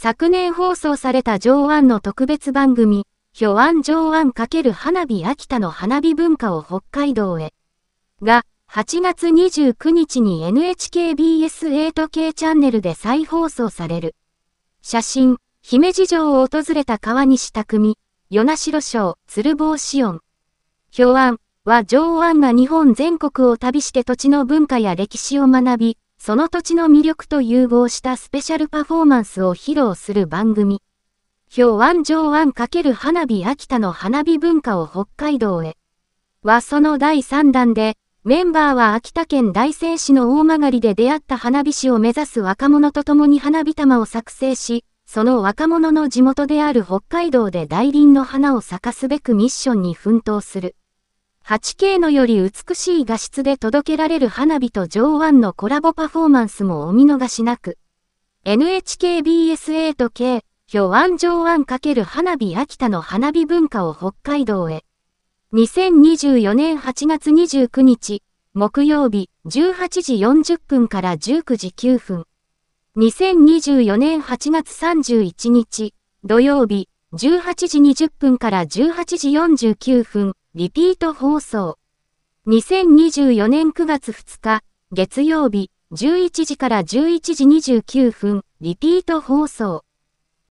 昨年放送された上腕の特別番組、表腕上腕×花火秋田の花火文化を北海道へ。が、8月29日に NHKBS8K チャンネルで再放送される。写真、姫路城を訪れた川西匠、与那城省、鶴房子音。表腕は上腕が日本全国を旅して土地の文化や歴史を学び、その土地の魅力と融合したスペシャルパフォーマンスを披露する番組。表湾上ける花火秋田の花火文化を北海道へ。はその第3弾で、メンバーは秋田県大仙市の大曲で出会った花火師を目指す若者と共に花火玉を作成し、その若者の地元である北海道で大輪の花を咲かすべくミッションに奮闘する。8K のより美しい画質で届けられる花火と上腕のコラボパフォーマンスもお見逃しなく。NHKBS8 と K、表腕上腕×花火秋田の花火文化を北海道へ。2024年8月29日、木曜日18時40分から19時9分。2024年8月31日、土曜日18時20分から18時49分。リピート放送。2024年9月2日、月曜日、11時から11時29分、リピート放送。